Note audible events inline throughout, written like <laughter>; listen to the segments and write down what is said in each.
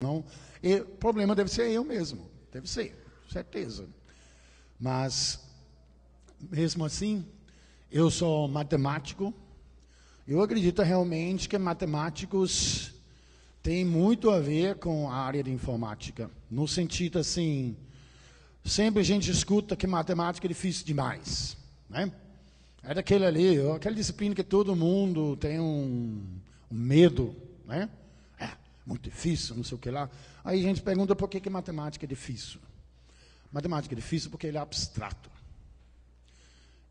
Não, o problema deve ser eu mesmo, deve ser, certeza. Mas, mesmo assim, eu sou matemático, eu acredito realmente que matemáticos têm muito a ver com a área de informática, no sentido assim, sempre a gente escuta que matemática é difícil demais, né? É daquele ali, aquela disciplina que todo mundo tem um, um medo, né? muito difícil, não sei o que lá. Aí a gente pergunta por que, que matemática é difícil. Matemática é difícil porque ele é abstrato.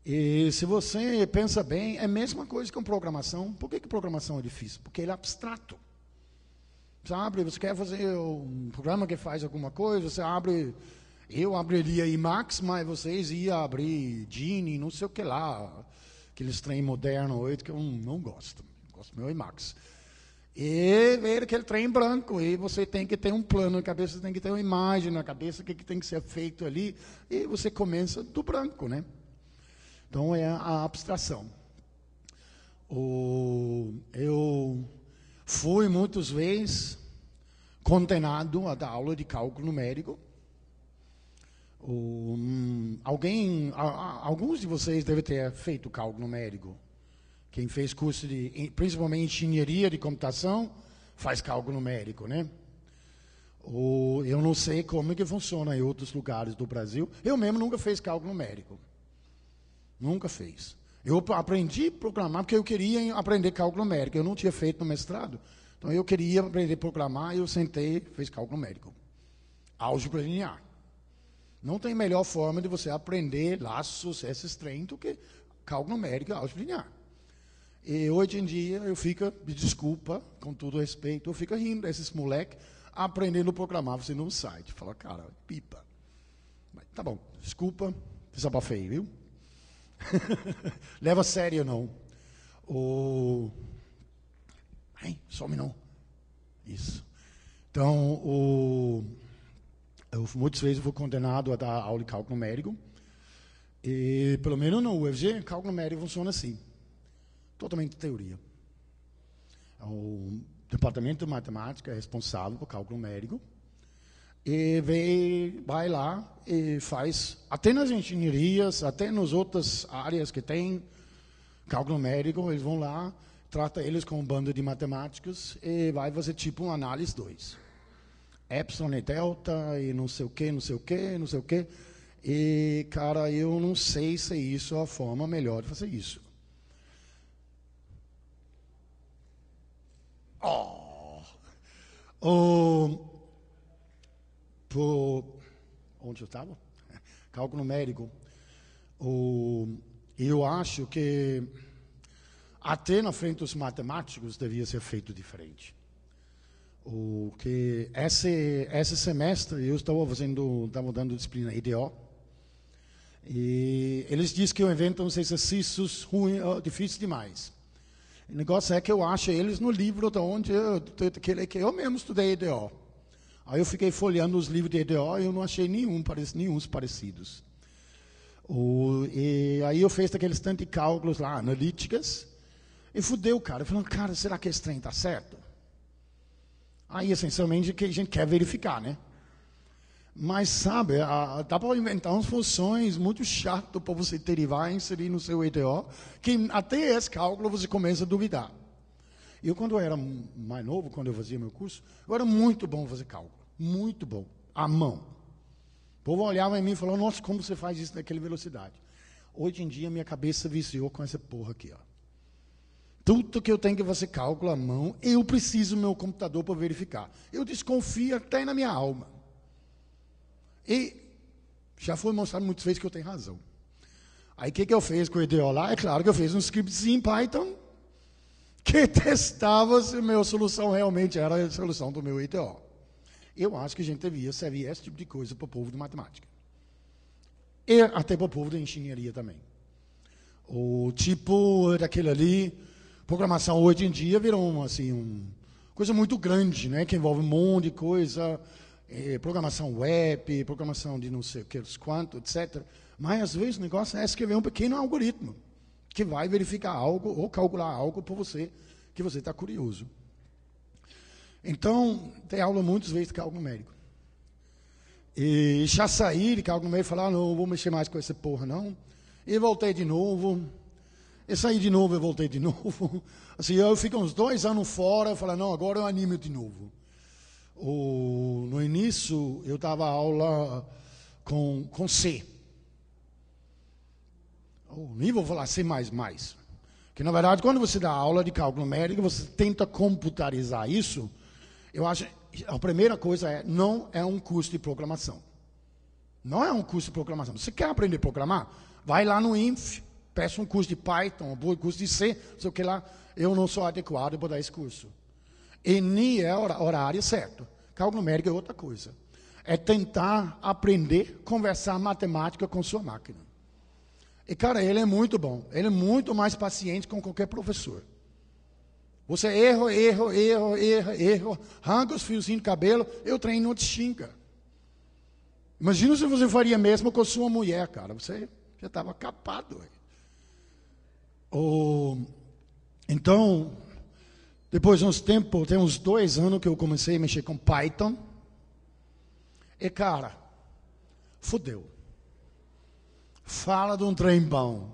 E se você pensa bem, é a mesma coisa que uma programação. Por que, que programação é difícil? Porque ele é abstrato. Você abre, você quer fazer um programa que faz alguma coisa, você abre. Eu abriria IMAX, mas vocês iam abrir Gini, não sei o que lá. Aqueles trem moderno 8 que eu não gosto. Eu gosto do meu IMAX. E veio aquele trem branco, e você tem que ter um plano na cabeça, você tem que ter uma imagem na cabeça, o que, que tem que ser feito ali, e você começa do branco, né? Então é a abstração. O, eu fui muitas vezes condenado a dar aula de cálculo numérico. O, hum, alguém, a, a, alguns de vocês devem ter feito cálculo numérico. Quem fez curso de, principalmente engenharia de computação, faz cálculo numérico, né? Ou eu não sei como é que funciona em outros lugares do Brasil. Eu mesmo nunca fiz cálculo numérico. Nunca fiz. Eu aprendi a programar porque eu queria aprender cálculo numérico. Eu não tinha feito no mestrado. Então eu queria aprender a programar e eu sentei, fiz cálculo numérico. Álgebra linear. Não tem melhor forma de você aprender laços, esses trem, do que cálculo numérico e álgebra linear. E hoje em dia eu fico, me desculpa, com todo respeito, eu fico rindo desses moleques aprendendo a programar você no site. Fala, cara, pipa. Mas, tá bom, desculpa, desabafei, viu? <laughs> Leva a sério não. O... Ai, some não. Isso. Então, o... eu, muitas vezes eu fui condenado a dar aula de cálculo numérico. E, pelo menos no UFG, cálculo numérico funciona assim totalmente teoria. É o departamento de matemática é responsável pelo cálculo numérico e vem, vai lá e faz, até nas engenharias, até nas outras áreas que tem cálculo numérico, eles vão lá, trata eles como um bando de matemáticos e vai fazer tipo uma análise 2 epsilon e delta e não sei o que, não sei o que, não sei o que. E, cara, eu não sei se é isso é a forma melhor de fazer isso. Oh. oh. Por... Onde eu estava? É, cálculo numérico. Oh. Eu acho que até na frente dos matemáticos devia ser feito diferente. O que esse, esse semestre eu estava fazendo, estava dando disciplina IDO. E eles dizem que eu invento uns exercícios ruins, difíceis demais. O negócio é que eu acho eles no livro de onde eu, que, eu mesmo estudei EDO. Aí eu fiquei folheando os livros de EDO e eu não achei nenhum, nenhum parecidos. O, e aí eu fiz aqueles tantos cálculos lá, analíticas, e fudeu, o cara. Falando, cara, será que esse trem está certo? Aí, essencialmente, que a gente quer verificar, né? Mas, sabe, a, dá para inventar umas funções muito chato para você derivar e inserir no seu ETO que até esse cálculo você começa a duvidar. Eu, quando eu era mais novo, quando eu fazia meu curso, eu era muito bom fazer cálculo. Muito bom. À mão. O povo olhava em mim e falava, nossa, como você faz isso naquela velocidade? Hoje em dia, minha cabeça viciou com essa porra aqui. Ó. Tudo que eu tenho que fazer cálculo à mão, eu preciso do meu computador para verificar. Eu desconfio até na minha alma. E já foi mostrado muitas vezes que eu tenho razão. Aí o que, que eu fiz com o IDO lá? É claro que eu fiz um scriptzinho em Python que <laughs> testava se a minha solução realmente era a solução do meu IDO. Eu acho que a gente devia servir esse tipo de coisa para o povo de matemática. E até para o povo de engenharia também. O tipo daquele ali, programação hoje em dia virou uma, assim, um, coisa muito grande, né? Que envolve um monte de coisa, programação web, programação de não sei o que, quanto, etc. Mas às vezes o negócio é escrever um pequeno algoritmo que vai verificar algo ou calcular algo por você que você está curioso. Então, tem aula muitas vezes de cálculo médico. E já saí de cálculo médico e falei, ah, não, vou mexer mais com essa porra, não. E voltei de novo. E saí de novo e voltei de <laughs> novo. Assim, eu fico uns dois anos fora, falo, não, agora eu animo de novo o, no início eu dava aula com, com C. Ou nem vou falar C. Que na verdade, quando você dá aula de cálculo numérico, você tenta computarizar isso. Eu acho a primeira coisa é: não é um curso de programação. Não é um curso de programação. Você quer aprender a programar? Vai lá no INF, peça um curso de Python, um curso de C, sei o que lá. Eu não sou adequado para dar esse curso. ENI é horário certo. Cálculo numérico é outra coisa. É tentar aprender, conversar matemática com sua máquina. E, cara, ele é muito bom. Ele é muito mais paciente com qualquer professor. Você erra, erra, erra, erra, erra, arranca os fiozinhos de cabelo, eu treino não te xinga. Imagina se você faria mesmo com sua mulher, cara. Você já estava capado. Oh, então, depois de uns tempo, tem uns dois anos que eu comecei a mexer com Python. E cara, fudeu. Fala de um trem bom.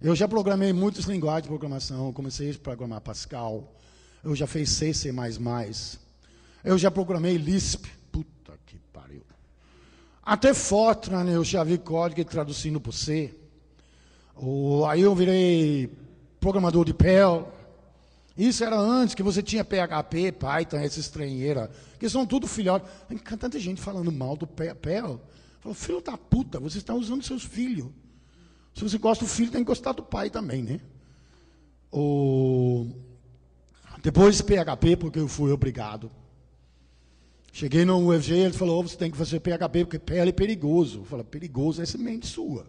Eu já programei muitas linguagens de programação. comecei a programar Pascal. Eu já fiz C, C++. Eu já programei Lisp. Puta que pariu. Até Fortran eu já vi código traduzindo por C. Aí eu virei programador de Perl. Isso era antes que você tinha PHP, Python, essa estranheira, que são tudo filhote. Tem tanta gente falando mal do Perl. Falou, filho da puta, você está usando seus filhos. Se você gosta do filho, tem que gostar do pai também, né? O... Depois PHP, porque eu fui obrigado. Cheguei no UFG, ele falou, oh, você tem que fazer PHP, porque PL é perigoso. Eu falei, perigoso é semente sua.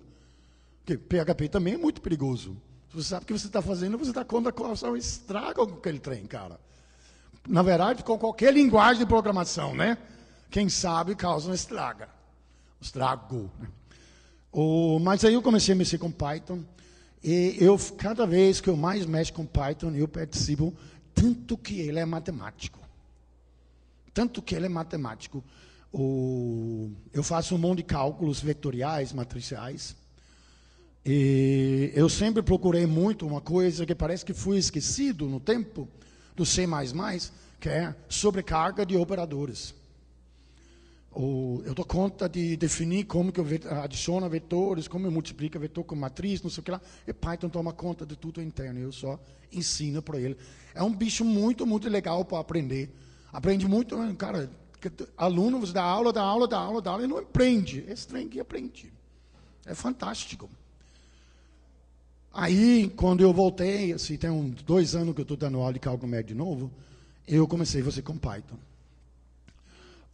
Porque PHP também é muito perigoso. Você sabe o que você está fazendo, você está contra a corrupção, estraga com aquele trem, cara. Na verdade, com qualquer linguagem de programação, né? Quem sabe causa um estraga. Estrago. O, mas aí eu comecei a mexer com Python. E eu, cada vez que eu mais mexo com Python, eu percebo tanto que ele é matemático. Tanto que ele é matemático. O, eu faço um monte de cálculos vetoriais, matriciais. E eu sempre procurei muito uma coisa que parece que fui esquecido no tempo do C++, que é sobrecarga de operadores. eu dou conta de definir como que eu adiciono vetores, como eu multiplico vetor com matriz, não sei o que lá. E Python toma conta de tudo interno, eu só ensino para ele. É um bicho muito, muito legal para aprender. Aprende muito, né, cara, aluno, você dá aula, dá aula, dá aula, dá aula, e não aprende. É estranho que aprende. É fantástico. Aí, quando eu voltei, assim, tem um dois anos que eu estou dando aula de cálculo médio de novo, eu comecei você com Python.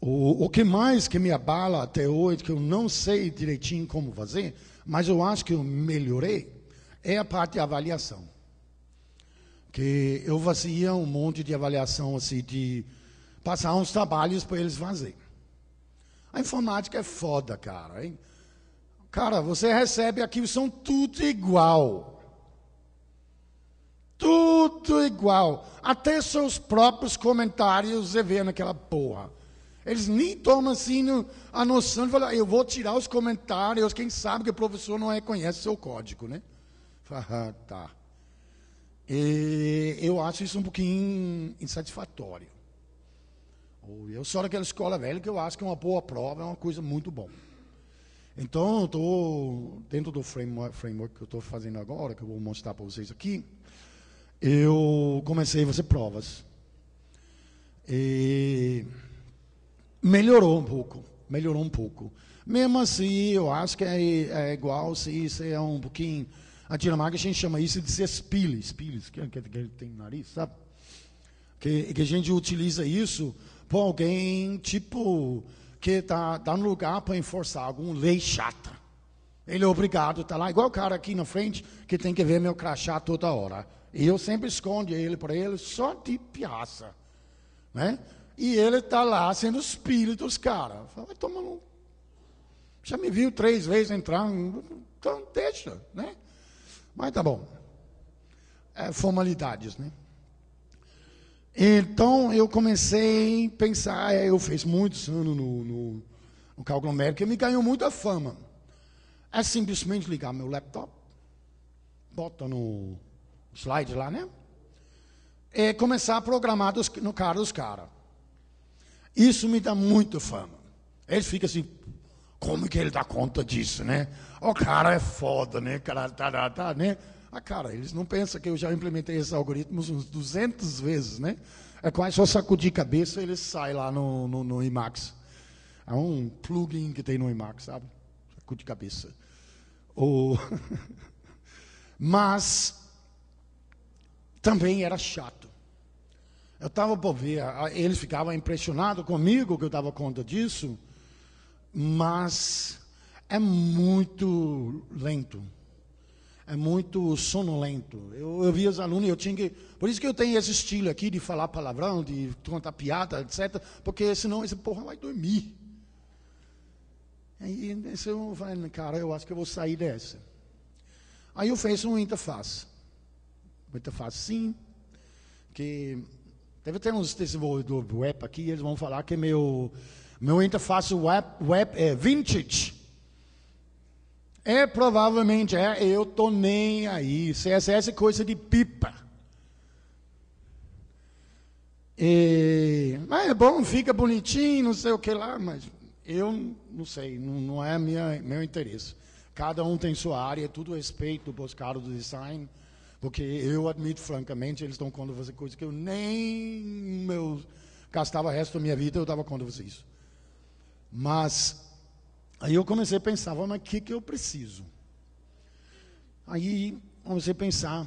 O, o que mais que me abala até hoje, que eu não sei direitinho como fazer, mas eu acho que eu melhorei, é a parte de avaliação. Que eu fazia um monte de avaliação, assim, de passar uns trabalhos para eles fazerem. A informática é foda, cara. Hein? Cara, você recebe aqui, são tudo igual. Tudo igual. Até seus próprios comentários você vê naquela porra. Eles nem tomam assim a noção de falar, eu vou tirar os comentários, quem sabe que o professor não reconhece seu código, né? <laughs> Ah, tá. E eu acho isso um pouquinho insatisfatório. Eu sou daquela escola velha que eu acho que uma boa prova é uma coisa muito boa. Então, eu estou dentro do framework, framework que eu estou fazendo agora, que eu vou mostrar para vocês aqui. Eu comecei a fazer provas. E melhorou um pouco, melhorou um pouco. Mesmo assim, eu acho que é, é igual se isso é um pouquinho... A Dinamarca a gente chama isso de espile, espiles, que, que, que tem nariz, sabe? Que, que a gente utiliza isso para alguém, tipo, que está tá no lugar para enforçar alguma lei chata. Ele é obrigado, tá lá, igual o cara aqui na frente que tem que ver meu crachá toda hora. E eu sempre escondo ele para ele só de piaça. Né? E ele está lá sendo espírito dos caras. Vai toma um. Já me viu três vezes entrar, então deixa, né? Mas tá bom. É, formalidades, né? Então eu comecei a pensar, é, eu fiz muitos anos no, no, no cálculo numérico e me ganhou muita fama. É simplesmente ligar meu laptop, bota no slide lá, né? E começar a programar dos, no cara dos caras. Isso me dá muita fama. Eles ficam assim, como que ele dá conta disso, né? O cara é foda, né? cara tá, tá, tá, né? Ah, cara, eles não pensam que eu já implementei esses algoritmos uns 200 vezes, né? É quase só sacudir cabeça ele sai lá no, no, no IMAX. É um plugin que tem no IMAX, sabe? Sacude cabeça. Ou... <laughs> Mas também era chato. Eu estava por ver, eles ficavam impressionados comigo que eu dava conta disso, mas é muito lento é muito sonolento. Eu, eu via os alunos, eu tinha que. Por isso que eu tenho esse estilo aqui de falar palavrão, de contar piada, etc. Porque senão esse porra vai dormir. E eu falei, cara, eu acho que eu vou sair dessa. Aí eu fiz um interface. Um interface sim, que deve ter uns desenvolvedores web aqui, eles vão falar que meu, meu interface web, web é vintage. É, provavelmente é, eu tô nem aí. CSS é coisa de pipa. E, mas é bom, fica bonitinho, não sei o que lá, mas eu não sei, não, não é minha, meu interesse. Cada um tem sua área, é tudo respeito do os caras do design, porque eu admito, francamente, eles estão contra você coisa que eu nem meu, gastava o resto da minha vida, eu estava contra você isso. Mas Aí eu comecei a pensar, mas o que, que eu preciso? Aí comecei a pensar,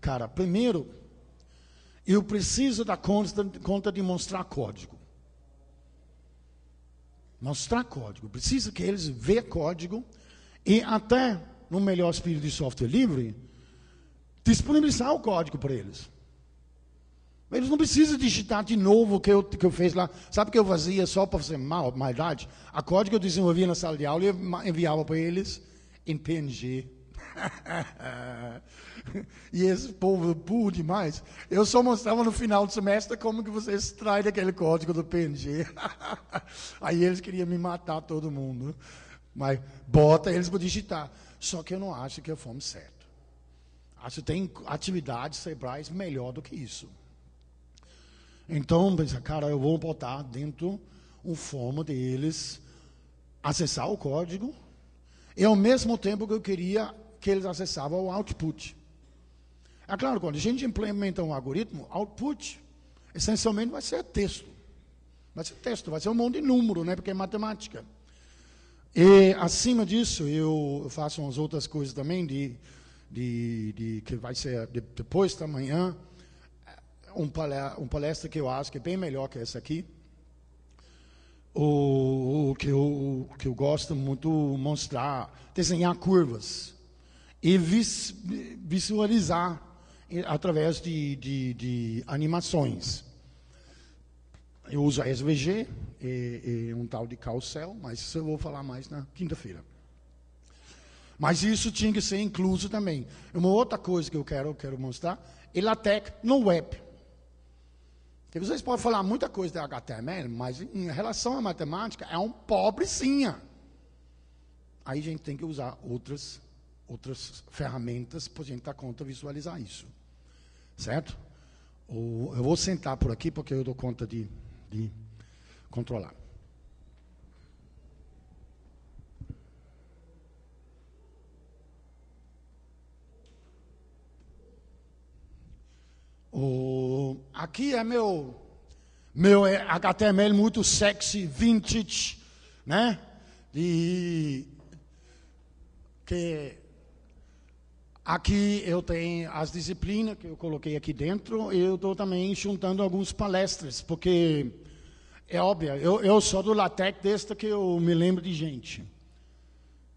cara, primeiro, eu preciso dar conta, conta de mostrar código. Mostrar código. Preciso que eles vejam código e até, no melhor espírito de software livre, disponibilizar o código para eles. Eles não precisam digitar de novo o que eu, que eu fiz lá. Sabe o que eu fazia só para fazer mal, maldade? A código que eu desenvolvia na sala de aula eu enviava para eles em PNG. <laughs> e esse povo burro demais. Eu só mostrava no final do semestre como que você extrai daquele código do PNG. <laughs> Aí eles queriam me matar todo mundo. Mas bota eles para digitar. Só que eu não acho que eu fomos certo. Acho que tem atividades cerebrais melhor do que isso. Então, pensa, cara, eu vou botar dentro uma forma deles acessar o código e ao mesmo tempo que eu queria que eles acessavam o output. É claro, quando a gente implementa um algoritmo, output essencialmente vai ser texto. Vai ser texto, vai ser um monte de número, né, porque é matemática. E acima disso, eu faço umas outras coisas também de, de, de que vai ser de, depois da manhã um palestra que eu acho que é bem melhor que essa aqui. O, o que, eu, que eu gosto muito mostrar, desenhar curvas e vis, visualizar através de, de, de, animações. Eu uso a SVG e, e um tal de Calcel, mas isso eu vou falar mais na quinta-feira. Mas isso tinha que ser incluso também. Uma outra coisa que eu quero, quero mostrar é LaTeX no web. Porque vocês podem falar muita coisa de HTML, mas em relação à matemática, é um pobrecinha. Aí a gente tem que usar outras, outras ferramentas para a gente dar tá conta de visualizar isso. Certo? Eu vou sentar por aqui porque eu dou conta de, de controlar. O, aqui é meu, meu é, HTML muito sexy, vintage, né? E que aqui eu tenho as disciplinas que eu coloquei aqui dentro e eu estou também juntando algumas palestras, porque é óbvio, eu, eu sou do LaTeX desde que eu me lembro de gente.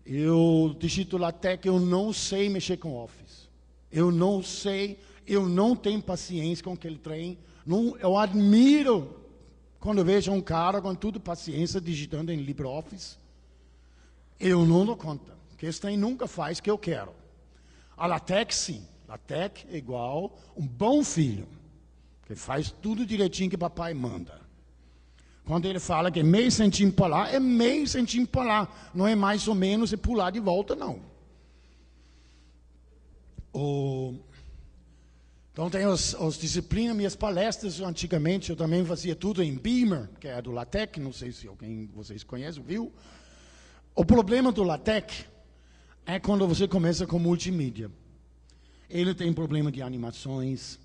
Eu digito LaTeX, eu não sei mexer com Office. Eu não sei eu não tenho paciência com aquele trem. Não, eu admiro quando vejo um cara com tudo paciência digitando em LibreOffice. Eu não dou conta. Que esse trem nunca faz o que eu quero. A LaTeX, sim. LaTeX é igual um bom filho. Que faz tudo direitinho que papai manda. Quando ele fala que é meio centímetro para lá, é meio centímetro para lá. Não é mais ou menos e pular de volta, não. O então tem os, os disciplinas, minhas palestras, antigamente eu também fazia tudo em Beamer, que é do LaTeX, não sei se alguém vocês conhecem, viu? O problema do LaTeX é quando você começa com multimídia. Ele tem problema de animações,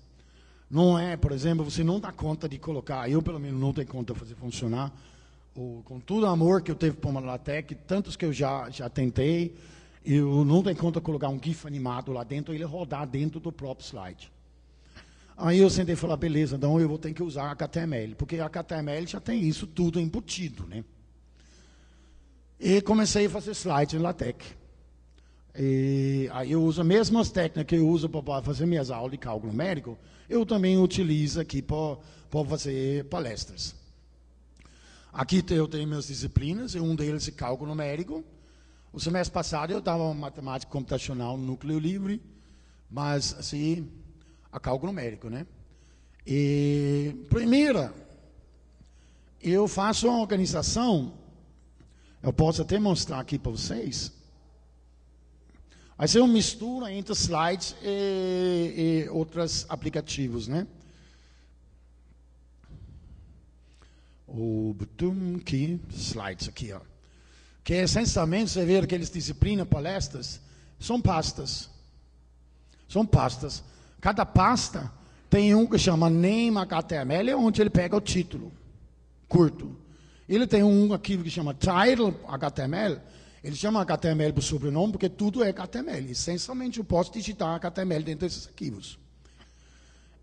não é, por exemplo, você não dá conta de colocar, eu pelo menos não tenho conta de fazer funcionar, com todo o amor que eu teve para uma LaTeX, tantos que eu já, já tentei, eu não tenho conta de colocar um GIF animado lá dentro, ele rodar dentro do próprio slide. Aí eu sentei e falei, ah, beleza, então eu vou ter que usar HTML, porque HTML já tem isso tudo embutido, né? E comecei a fazer slides em LaTeX. E aí eu uso as mesmas técnicas que eu uso para fazer minhas aulas de cálculo numérico, eu também utilizo aqui para, para fazer palestras. Aqui eu tenho minhas disciplinas, e um deles é cálculo numérico. O semestre passado eu em matemática computacional no núcleo livre, mas assim a cálculo numérico, né? E primeira, eu faço uma organização, eu posso até mostrar aqui para vocês. Vai ser uma mistura entre slides e, e outros aplicativos, né? O butum que slides aqui, ó. Que é essencialmente você vê aqueles disciplinas, palestras, são pastas. São pastas. Cada pasta tem um que chama name.html é onde ele pega o título curto. Ele tem um aqui que chama Title HTML, ele chama HTML por sobrenome porque tudo é HTML. Essencialmente eu posso digitar HTML dentro desses arquivos.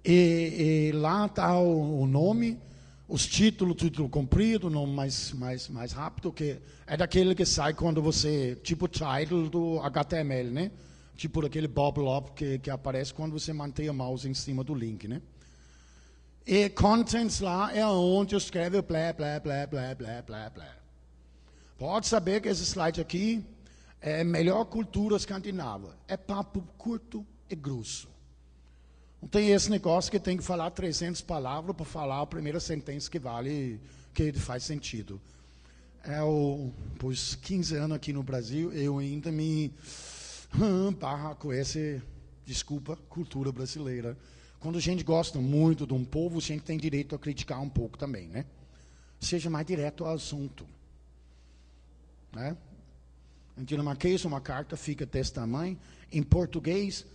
E, e lá está o, o, nome, os títulos, título comprido, nome mais, mais, mais rápido, que é daquele que sai quando você, tipo title do HTML, né? tipo aquele bob-lob que, que aparece quando você mantém o mouse em cima do link, né? E contents lá é onde eu escrevo blé, blé, blé, blé, blé, blé, blé. Pode saber que esse slide aqui é melhor cultura escandinava. É papo curto e grosso. Não tem esse negócio que tem que falar 300 palavras para falar a primeira sentença que vale, que faz sentido. É o, pois 15 anos aqui no Brasil, eu ainda me barra com essa, desculpa, cultura brasileira. Quando a gente gosta muito de um povo, a gente tem direito a criticar um pouco também, né? Seja mais direto ao assunto. Né? Em dinamarquês, uma carta fica desse tamanho. Em português,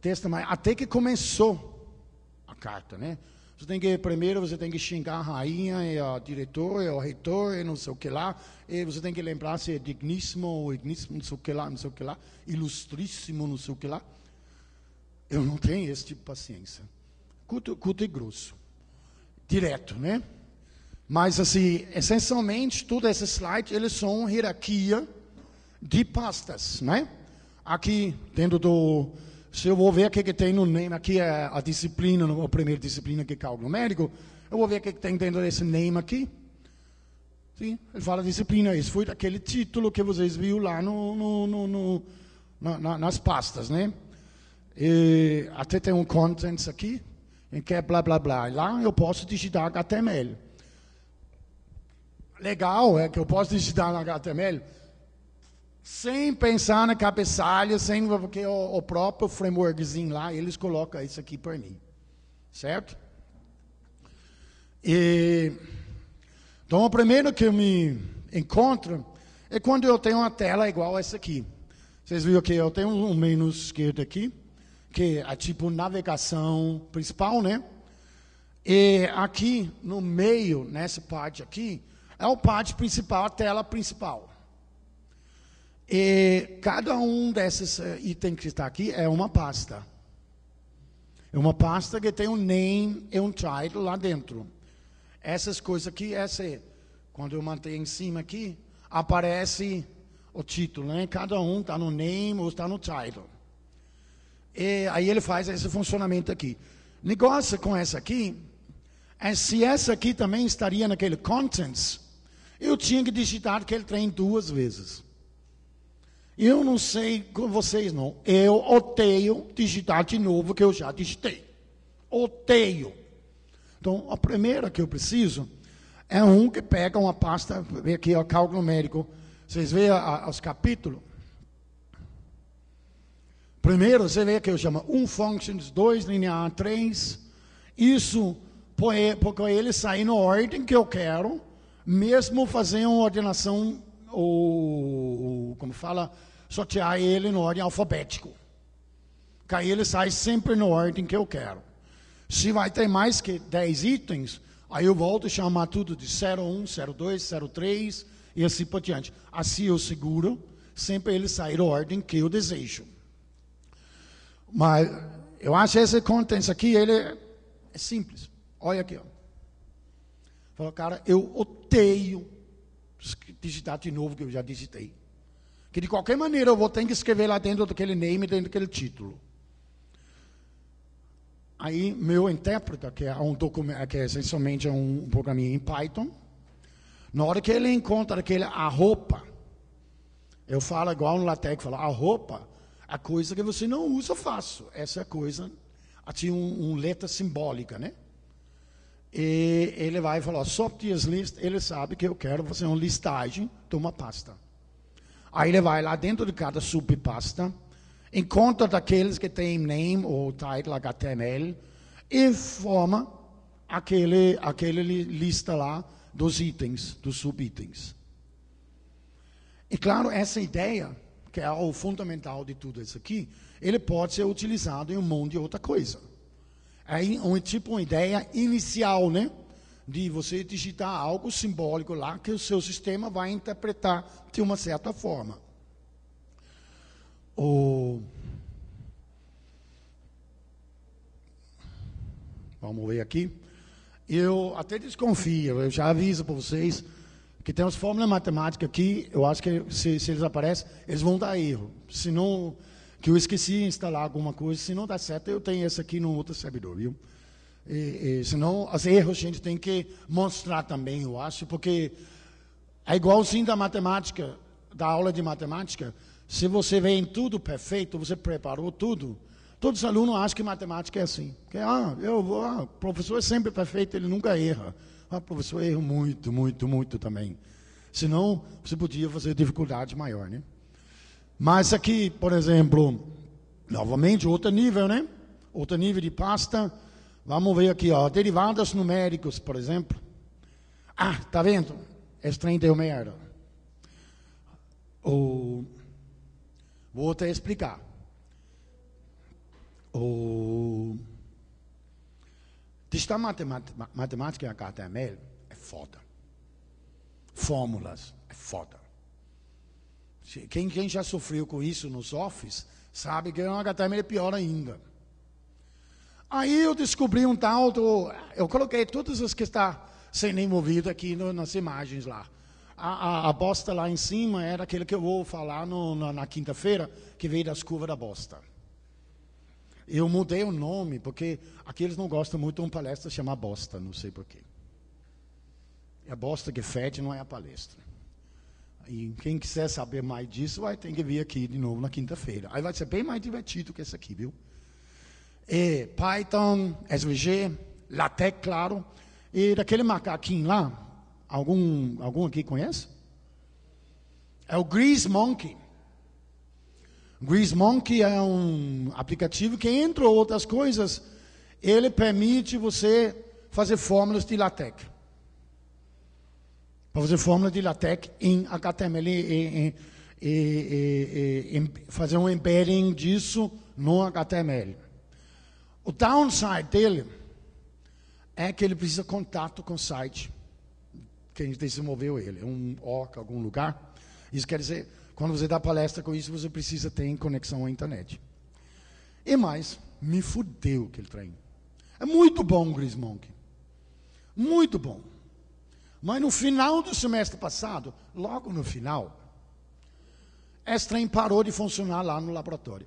desse tamanho. Até que começou a carta, né? Você tem que, primeiro, você tem que xingar a rainha, e o diretor e o reitor, e não sei o que lá. E você tem que lembrar se é digníssimo, ou igníssimo, não sei o que lá, não sei o que lá. Ilustríssimo, não sei o que lá. Eu não tenho esse tipo de paciência. Curto, curto e grosso. Direto, né? Mas, assim, essencialmente, todos esses slides, eles são hierarquia de pastas, né? Aqui, dentro do se eu vou ver o que, é que tem no name aqui é a disciplina, a primeira disciplina que é cálculo numérico, eu vou ver o que, é que tem dentro desse name aqui. Sim? Ele fala disciplina, isso foi aquele título que vocês viram lá no, no, no, no na, nas pastas, né? E até tem um contents aqui, em que é blá blá blá. Lá eu posso digitar HTML. Legal é que eu posso digitar HTML, sem pensar na cabeçalha, sem porque o, o próprio frameworkzinho lá, eles colocam isso aqui para mim. Certo? E, então, o primeiro que eu me encontro é quando eu tenho uma tela igual essa aqui. Vocês viram que eu tenho um menu esquerdo aqui, que é tipo navegação principal, né? E aqui no meio, nessa parte aqui, é o parte principal, a tela principal. E cada um desses eh, itens que está aqui é uma pasta. É uma pasta que tem um name e um title lá dentro. Essas coisas aqui, essa, quando eu mantenho em cima aqui, aparece o título, né? Cada um está no name ou está no title. E aí ele faz esse funcionamento aqui. Negócio com essa aqui é se essa aqui também estaria naquele contents, eu tinha que digitar aquele trem duas vezes. Eu não sei com vocês não. Eu odeio digitar de novo o que eu já digitei. Odeio. Então, a primeira que eu preciso é um que pega uma pasta, vê aqui o cálculo numérico. Vocês veem os capítulos? Primeiro, você vê que eu chamo um functions, dois linear, três. Isso porque ele sai na ordem que eu quero, mesmo fazer uma ordenação o, como fala, sortear ele na ordem alfabética. caí ele sai sempre na ordem que eu quero. Se vai ter mais que 10 itens, aí eu volto e chamar tudo de 01, 02, 03 e assim por diante. Assim eu seguro, sempre ele sair na ordem que eu desejo. Mas eu acho esse contents aqui, ele é simples. Olha aqui. Ó. Falou, cara, eu odeio digitar de novo, que eu já digitei. Que de qualquer maneira eu vou ter que escrever lá dentro daquele name, dentro daquele título. Aí meu intérprete, que é um documento, que é essencialmente um programinha em Python, na hora que ele encontra aquele a roupa, eu falo igual no latex, falo a roupa, a coisa que você não usa fácil. Essa é a coisa, assim um, um letra simbólica, né? E ele vai falar, esse list, ele sabe que eu quero fazer uma listagem de uma pasta. Aí ele vai lá dentro de cada subpasta, encontra daqueles que tem name ou title HTML e forma aquele, aquele lista lá dos itens, dos subitens. E claro, essa ideia, que é o fundamental de tudo isso aqui, ele pode ser utilizado em um monte de outra coisa é um, tipo uma ideia inicial, né? De você digitar algo simbólico lá que o seu sistema vai interpretar de uma certa forma. O... Vamos ver aqui. Eu até desconfio, eu já aviso para vocês que tem as fórmulas matemáticas aqui, eu acho que se, se eles aparecem, eles vão dar erro. Se não que eu esqueci de instalar alguma coisa. Se não dá certo, eu tenho esse aqui no outro servidor, viu? E, e, senão, os erros a gente tem que mostrar também, eu acho, porque é igualzinho da matemática, da aula de matemática. Se você vem tudo perfeito, você preparou tudo. Todos os alunos acham que matemática é assim. Que, ah, eu vou, ah, o professor é sempre perfeito, ele nunca erra. Ah, o professor erra muito, muito, muito também. Senão, você podia fazer dificuldade maior, né? Mas aqui, por exemplo, novamente outro nível, né? Outro nível de pasta. Vamos ver aqui, ó, derivadas numéricas, por exemplo. Ah, tá vendo? Esse trem deu merda. O... Vou até explicar. O... Testar matemática em HTML é foda. Fórmulas é foda. Quem, quem já sofreu com isso nos office, sabe que o HTML é pior ainda. Aí eu descobri um tal do. Eu coloquei todas as que estão tá sendo envolvidas aqui no, nas imagens lá. A, a, a, bosta lá em cima era aquele que eu vou falar no, na, na quinta-feira, que veio das curvas da bosta. Eu mudei o nome, porque aqueles não gostam muito de uma palestra chamar bosta, não sei porquê. É a bosta que fede, não é a palestra. E quem quiser saber mais disso, vai ter que vir aqui de novo na quinta-feira. Aí vai ser bem mais divertido que esse aqui, viu? E Python, SVG, LaTeX, claro. E daquele macaquinho lá, algum, algum aqui conhece? É o Grease Monkey. Grease Monkey é um aplicativo que, entre outras coisas, ele permite você fazer fórmulas de LaTeX para fazer fórmula de LaTeX em HTML e, e, e, e, fazer um embedding disso no HTML. O downside dele é que ele precisa contato com o site que a gente desenvolveu ele, é um OCA, algum lugar. Isso quer dizer, quando você dá palestra com isso, você precisa ter conexão à internet. E mais, me fudeu aquele trem. É muito bom o Monk. Muito bom. Mas no final do semestre passado, logo no final, esse trem parou de funcionar lá no laboratório.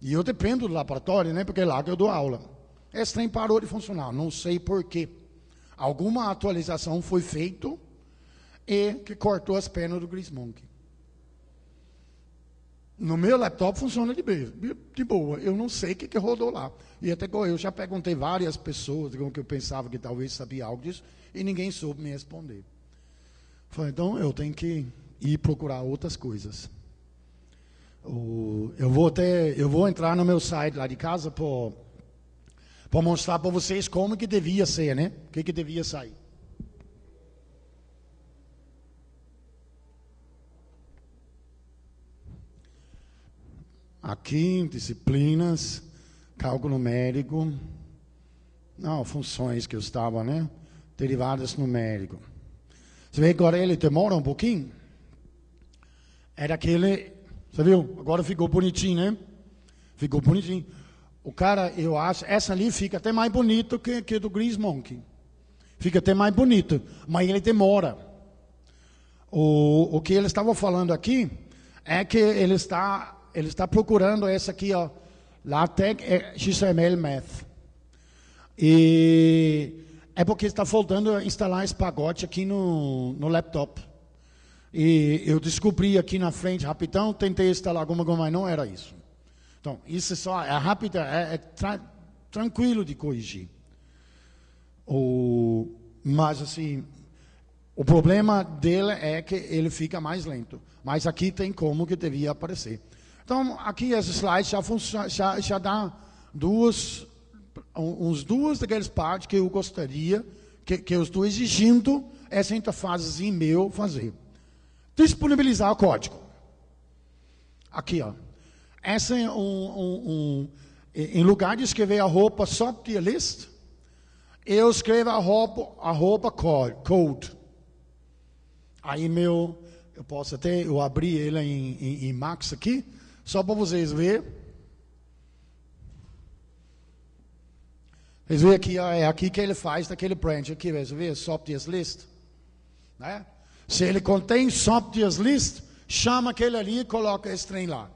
E eu dependo do laboratório, né? Porque é lá que eu dou aula. Esse trem parou de funcionar, não sei porquê. Alguma atualização foi feita e que cortou as pernas do Grismonk. No meu laptop funciona de, de boa. Eu não sei o que, que rodou lá. E até eu já perguntei várias pessoas, como que eu pensava que talvez sabia algo disso, e ninguém soube me responder. Falei, então eu tenho que ir procurar outras coisas. Eu vou até, eu vou entrar no meu site lá de casa para mostrar para vocês como que devia ser, né? O que, que devia sair. Aqui, disciplinas, cálculo numérico, não, funções que eu estava, né? Derivadas numérico. Você vê que agora ele demora um pouquinho. Era aquele, você viu? Agora ficou bonitinho, né? Ficou bonitinho. O cara, eu acho, essa ali fica até mais bonito que, que do Gris Monkey. Fica até mais bonito, mas ele demora. O, o que ele estava falando aqui é que ele está ele está procurando essa aqui, ó, LaTeX é, XML Math. E é porque está faltando instalar esse pacote aqui no, no laptop. E eu descobri aqui na frente rapidão, tentei instalar alguma coisa, mas não era isso. Então, isso é só é rápido, é, é tra tranquilo de corrigir. O, mas, assim, o problema dele é que ele fica mais lento. Mas aqui tem como que devia aparecer. Então, aqui esse slide já, já, já dá duas, uns duas daqueles partes que eu gostaria, que, que eu estou exigindo essa em meu fazer. Disponibilizar o código. Aqui, ó. Essa é um, um, um em lugar de escrever a roupa só tier list, eu escrevo a roupa, a roupa code. Aí meu, eu posso até, eu abri ele em, em, em Max aqui, só para vocês verem. Vocês veem aqui, é aqui que ele faz daquele branch aqui, vocês veem, software list. Né? Se ele contém software list, chama aquele ali e coloca esse trem lá.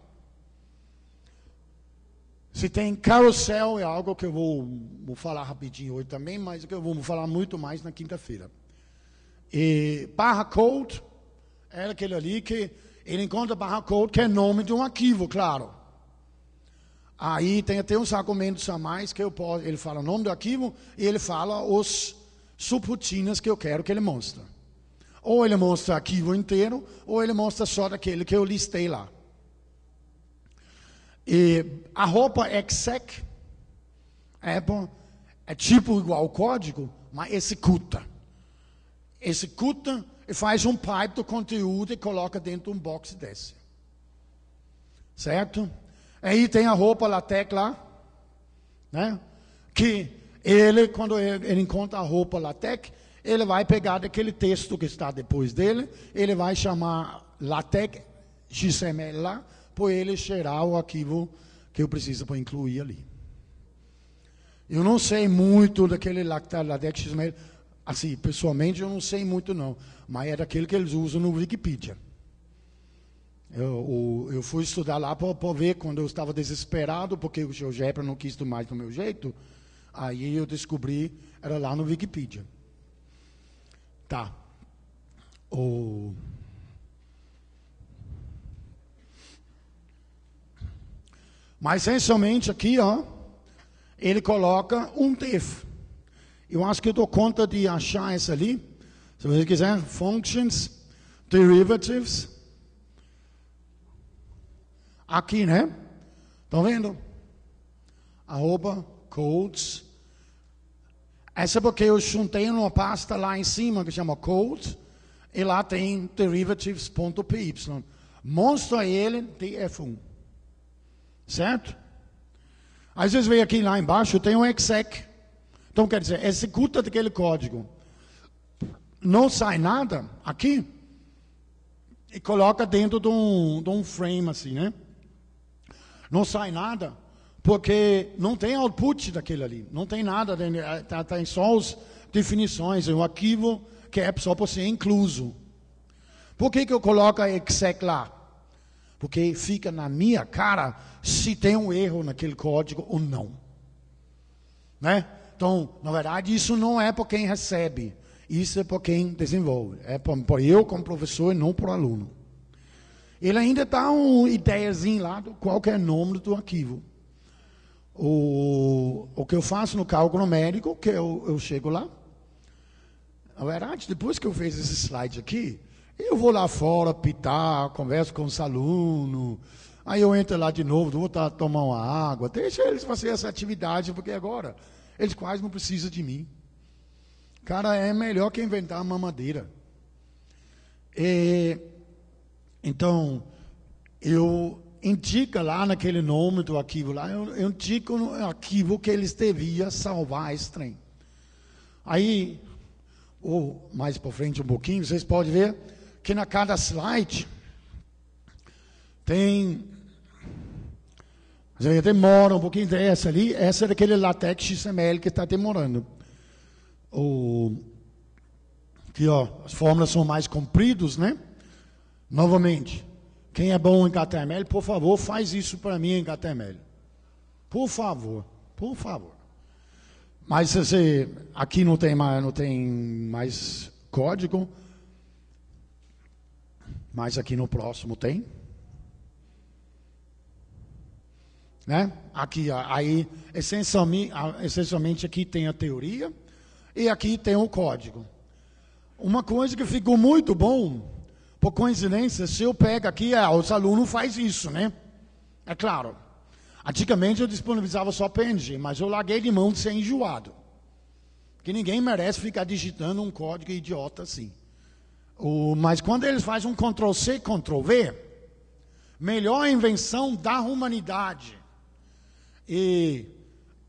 Se tem carrossel, é algo que eu vou, vou falar rapidinho hoje também, mas que eu vou falar muito mais na quinta-feira. E barra code era é aquele ali que ele encontra code que é nome de um arquivo, claro. Aí tem até uns argumentos a mais que eu posso. Ele fala o nome do arquivo e ele fala os subroutinas que eu quero que ele mostre. Ou ele mostra o arquivo inteiro, ou ele mostra só daquele que eu listei lá. E a roupa exec, Apple, é, é tipo igual ao código, mas executa. Executa e faz um pipe do conteúdo e coloca dentro de um box desse. Certo? Aí tem a roupa latex lá, né? Que ele, quando ele encontra a roupa latex, ele vai pegar daquele texto que está depois dele, ele vai chamar latex XML lá, para ele gerar o arquivo que eu preciso para incluir ali. Eu não sei muito daquele latex XML, assim, pessoalmente eu não sei muito não mas é daquele que eles usam no Wikipedia. Eu, eu fui estudar lá para ver quando eu estava desesperado, porque o seu não quis mais do meu jeito. Aí eu descobri, era lá no Wikipedia. Tá. O... Mas, essencialmente, aqui, ó, ele coloca um TEF. Eu acho que eu dou conta de achar essa ali se você quiser Functions, Derivatives. Aqui, né? Estão vendo? Arroba, codes. Essa é porque eu juntei numa pasta lá em cima que chama code. E lá tem derivatives.py. Mostra é ele df 1 Certo? Às vezes vem aqui lá embaixo, tem um exec. Então quer dizer, executa aquele código não sai nada aqui e coloca dentro de um, de um frame assim, né? Não sai nada porque não tem output daquele ali, não tem nada, tá, tá só as definições, é um arquivo que é só para ser incluso. Por que, que eu coloco exec lá? Porque fica na minha cara se tem um erro naquele código ou não. Né? Então, na verdade, isso não é para quem recebe. Isso é para quem desenvolve. É para eu como professor e não o aluno. Ele ainda dá tá uma ideiazinho lá do qual é o nome do arquivo. O, o que eu faço no cálculo médico, que eu, eu chego lá. Na verdade, depois que eu fiz esse slide aqui, eu vou lá fora pitar, converso com os alunos. Aí eu entro lá de novo, vou tá, tomar uma água. Deixa eles fazerem essa atividade, porque agora eles quase não precisam de mim. Cara, é melhor que inventar a mamadeira. E, então, eu indico lá naquele nome do arquivo lá, eu, eu indico no arquivo que eles deviam salvar esse trem. Aí, ou mais para frente um pouquinho, vocês podem ver que na cada slide tem. Demora um pouquinho, essa ali, essa é daquele latex XML que está demorando o que ó, as fórmulas são mais compridos, né? Novamente, quem é bom em HTML, por favor, faz isso para mim em HTML. Por favor, por favor. Mas se aqui não tem mais, não tem mais código, mas aqui no próximo tem. Né? Aqui, aí, essencialmente, essencialmente aqui tem a teoria, e aqui tem o código. Uma coisa que ficou muito bom, por coincidência, se eu pego aqui, ah, os alunos faz isso, né? É claro. Antigamente eu disponibilizava só PNG, mas eu larguei de mão de ser enjoado. Que ninguém merece ficar digitando um código idiota assim. O, mas quando eles fazem um Ctrl C, Ctrl V, melhor invenção da humanidade. E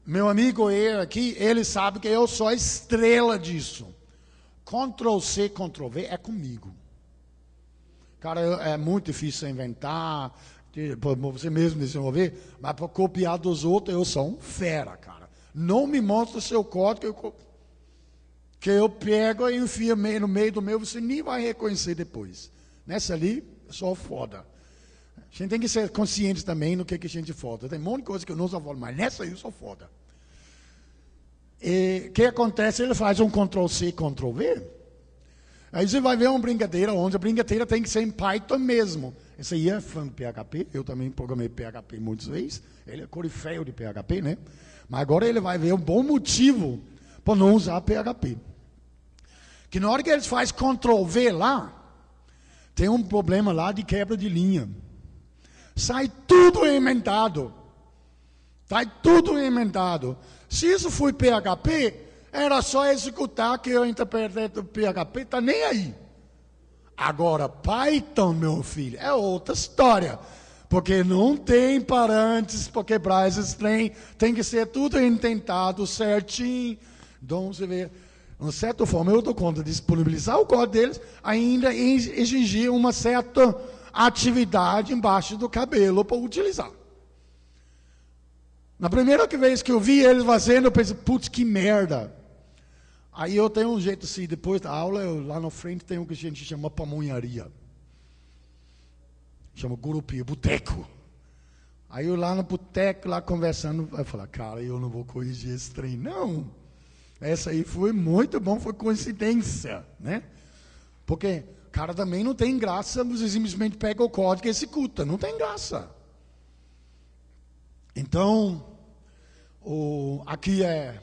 meu amigo ele aqui, ele sabe que eu sou a estrela disso. Ctrl C, Ctrl V é comigo. Cara, é muito difícil inventar, você mesmo desenvolver, mas para copiar dos outros eu sou um fera, cara. Não me mostra seu código que eu, que eu pego e enfio no meio do meu, você nem vai reconhecer depois. Nessa ali, sou foda. A gente tem que ser consciente também no que, que a gente falta. Tem um monte de coisa que eu não sou foda, mas nessa eu sou foda. E o que acontece? Ele faz um Ctrl-C, Ctrl-V. Aí você vai ver uma brincadeira onde a brincadeira tem que ser em Python mesmo. Esse aí é fã do PHP, eu também programei PHP muitas vezes. Ele é corifeu de PHP, né? Mas agora ele vai ver um bom motivo para não usar PHP. Que na hora que eles fazem Ctrl-V lá, tem um problema lá de quebra de linha sai tudo emendado. Sai tudo emendado. Se isso foi PHP, era só executar que eu interpretei do PHP, tá nem aí. Agora, Python, meu filho, é outra história. Porque não tem parentes, porque Brazes tem, tem que ser tudo intentado certinho. Então, você vê, de certa forma, eu dou conta de disponibilizar o código deles, ainda exigir uma certa atividade embaixo do cabelo para utilizar. Na primeira vez que eu vi eles fazendo, eu pensei, putz, que merda. Aí eu tenho um jeito assim, depois da aula, eu, lá na frente tem o um que a gente chama pamonharia. Chama gurupia, boteco. Aí eu lá no boteco, lá conversando, eu falar, cara, eu não vou corrigir esse trem, não. Essa aí foi muito bom, foi coincidência, né? Porque o cara também não tem graça, você simplesmente pega o código e executa. Não tem graça. Então, o, aqui é,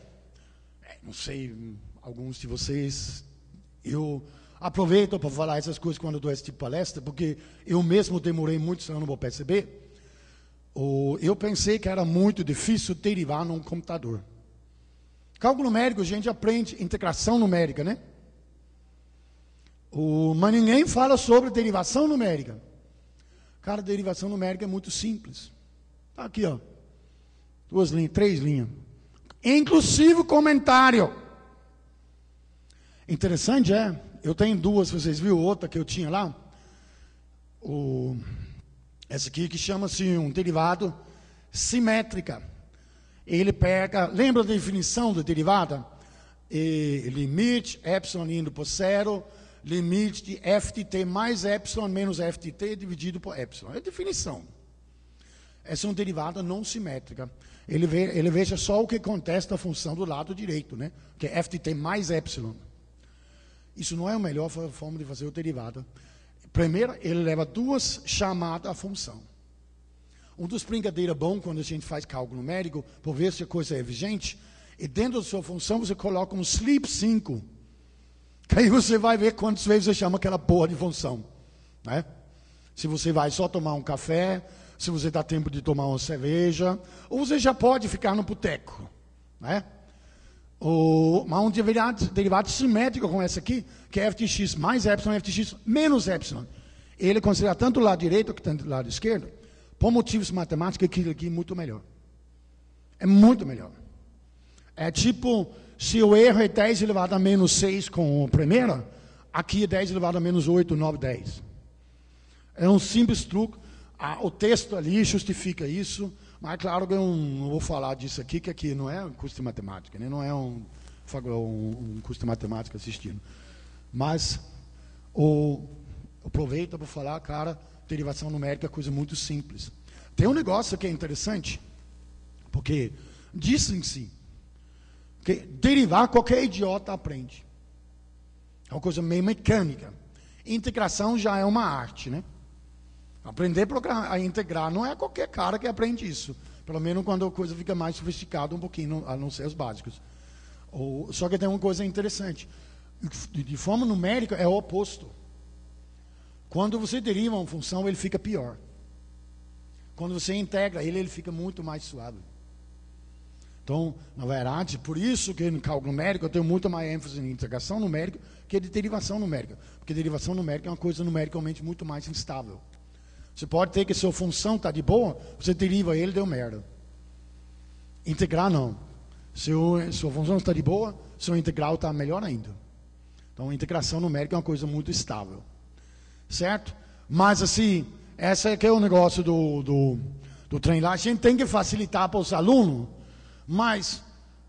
é não sei, alguns de vocês, eu aproveito para falar essas coisas quando dou esse tipo de palestra, porque eu mesmo demorei muito, senão não vou perceber. O, eu pensei que era muito difícil derivar num computador. Cálculo numérico, a gente aprende integração numérica, né? O, mas ninguém fala sobre derivação numérica. Cara, derivação numérica é muito simples. Está aqui, ó. Duas linhas, três linhas. Inclusive comentário. Interessante é, eu tenho duas, vocês viram outra que eu tinha lá? O, essa aqui que chama-se um derivado simétrica. Ele pega, lembra a definição do derivada E, limite, epsilon indo por zero, limite de FTT mais epsilon menos FTT dividido por epsilon. É definição. Essa é uma derivada não simétrica. Ele, vê, ele veja só o que acontece na função do lado direito, né? que é FTT mais epsilon. Isso não é a melhor forma de fazer o derivada. Primeiro, ele leva duas chamadas à função. Um dos brincadeiras bom quando a gente faz cálculo numérico, por ver se a coisa é vigente, e é dentro da sua função você coloca um sleep 5, aí você vai ver quantas vezes você chama aquela porra de função. Né? Se você vai só tomar um café, se você dá tempo de tomar uma cerveja, ou você já pode ficar no boteco. Né? O, mas um derivado, derivado simétrico com essa aqui, que é FTX mais Epsilon, FTX menos Epsilon. Ele considera tanto o lado direito quanto o lado esquerdo, por motivos matemáticos, aquilo aqui é muito melhor. É muito melhor. É tipo se o erro é 10 elevado a menos 6 com a primeira, aqui é 10 elevado a menos 8, 9, 10. É um simples truque. Ah, o texto ali justifica isso, mas claro que eu não vou falar disso aqui, que aqui não é um curso de matemática, né? não é um, um curso de matemática assistindo. Mas o, aproveita para falar, cara, derivação numérica é coisa muito simples. Tem um negócio que é interessante, porque dizem-se porque derivar qualquer idiota aprende. É uma coisa meio mecânica. Integração já é uma arte, né? Aprender a integrar não é qualquer cara que aprende isso. Pelo menos quando a coisa fica mais sofisticada um pouquinho, a não ser os básicos. Ou, só que tem uma coisa interessante. De forma numérica é o oposto. Quando você deriva uma função, ele fica pior. Quando você integra ele, ele fica muito mais suave. Então, na verdade, por isso que no cálculo numérico eu tenho muito mais ênfase em integração numérica que de derivação numérica. Porque derivação numérica é uma coisa numericamente muito mais instável. Você pode ter que sua função está de boa, você deriva ele, deu merda. Integrar não. Seu, sua função está de boa, seu integral está melhor ainda. Então, integração numérica é uma coisa muito estável. Certo? Mas, assim, esse é que é o negócio do, do, do trem lá. A gente tem que facilitar para os alunos mas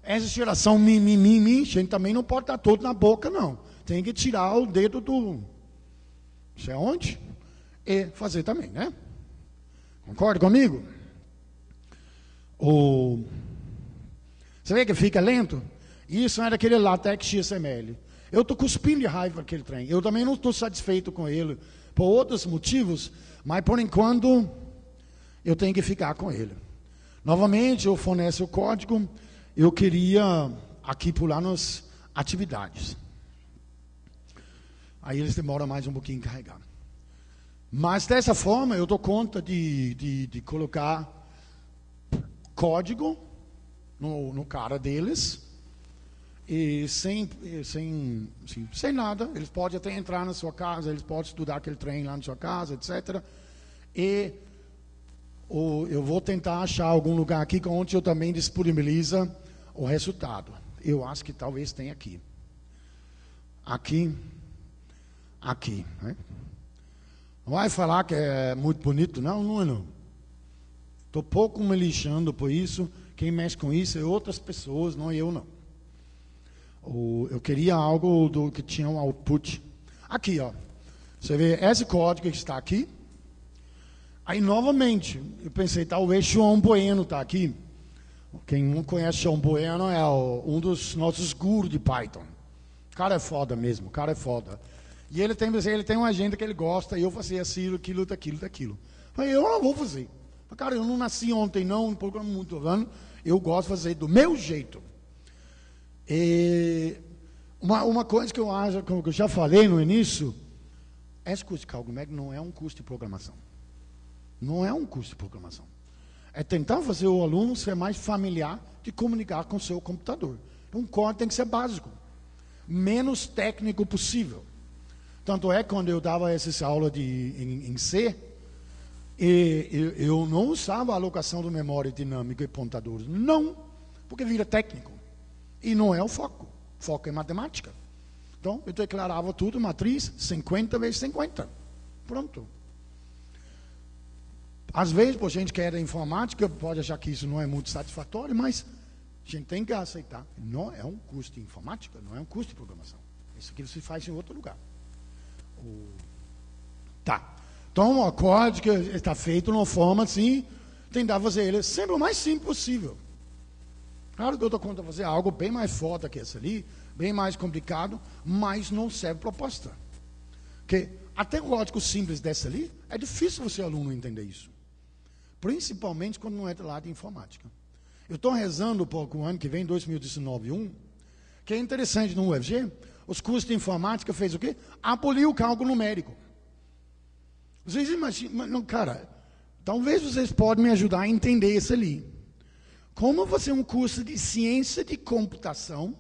essa geração mimimi, a gente também não pode dar todo na boca, não. Tem que tirar o dedo do. Isso é onde? E fazer também, né? Concorda comigo? O... Você vê que fica lento? Isso era é aquele latex XML. Eu estou cuspindo de raiva aquele trem. Eu também não estou satisfeito com ele por outros motivos, mas por enquanto eu tenho que ficar com ele. Novamente, eu forneço o código. Eu queria aqui pular nas atividades. Aí eles demoram mais um pouquinho em carregar. Mas dessa forma eu dou conta de, de, de colocar código no, no, cara deles. E sem, sem, sem, assim, sem nada, eles podem até entrar na sua casa, eles podem estudar aquele trem lá na sua casa, etc. E ou eu vou tentar achar algum lugar aqui onde eu também disponibiliza o resultado. Eu acho que talvez tenha aqui. Aqui, aqui. Né? Vai falar que é muito bonito? Não, não, é, não. Estou pouco me lixando por isso. Quem mexe com isso é outras pessoas, não é eu não. O, eu queria algo do que tinha um output. Aqui, ó. Você vê esse código que está aqui. Aí novamente, eu pensei, talvez João Bueno está aqui. Quem não conhece João Bueno é o, um dos nossos gurus de Python. O cara é foda mesmo, o cara é foda. E ele tem, ele tem uma agenda que ele gosta, e eu fazia assim, aquilo, daquilo, daquilo. Falei, eu não ah, vou fazer. cara, eu não nasci ontem, não, um programa muito ano. Eu gosto de fazer do meu jeito. E uma, uma coisa que eu acho, como eu já falei no início, é esse curso de cálculo Mag não é um curso de programação. Não é um curso de programação. É tentar fazer o aluno ser mais familiar de comunicar com o seu computador. Então, o core tem que ser básico, menos técnico possível. Tanto é que quando eu dava essa aula de, em, em C, e, eu, eu não usava a alocação de memória dinâmica e pontadores. Não, porque vira técnico. E não é o foco. O foco é matemática. Então, eu declarava tudo matriz 50 vezes 50. Pronto. Às vezes, por gente que era é informática, pode achar que isso não é muito satisfatório, mas a gente tem que aceitar. Não é um custo de informática, não é um custo de programação. Isso aqui se faz em outro lugar. O... Tá. Então, o acorde que está feito de uma forma assim, tentar fazer ele sempre o mais simples possível. Claro que eu estou conta fazer algo bem mais foda que esse ali, bem mais complicado, mas não serve proposta. Porque até o código simples dessa ali, é difícil você, aluno, entender isso. Principalmente quando não é lá de informática. Eu estou rezando para o ano que vem, 2019, um, que é interessante no UFG, os cursos de informática fez o quê? Aboliu o cálculo numérico. Vocês imaginam, cara, talvez vocês podem me ajudar a entender isso ali. Como você é um curso de ciência de computação